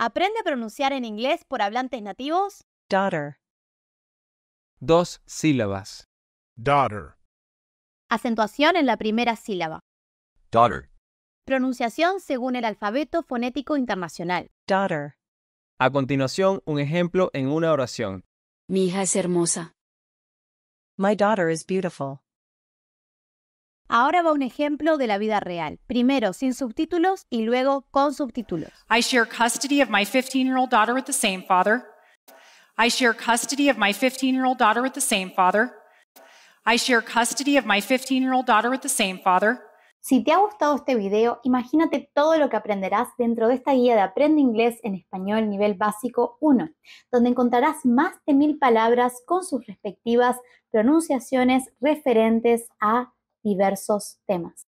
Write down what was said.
Aprende a pronunciar en inglés por hablantes nativos. Daughter. Dos sílabas. Daughter. Acentuación en la primera sílaba. Daughter. Pronunciación según el alfabeto fonético internacional. Daughter. A continuación, un ejemplo en una oración. Mi hija es hermosa. My daughter is beautiful. Ahora va un ejemplo de la vida real, primero sin subtítulos y luego con subtítulos. Si te ha gustado este video, imagínate todo lo que aprenderás dentro de esta guía de Aprende Inglés en Español Nivel Básico 1, donde encontrarás más de mil palabras con sus respectivas pronunciaciones referentes a diversos temas.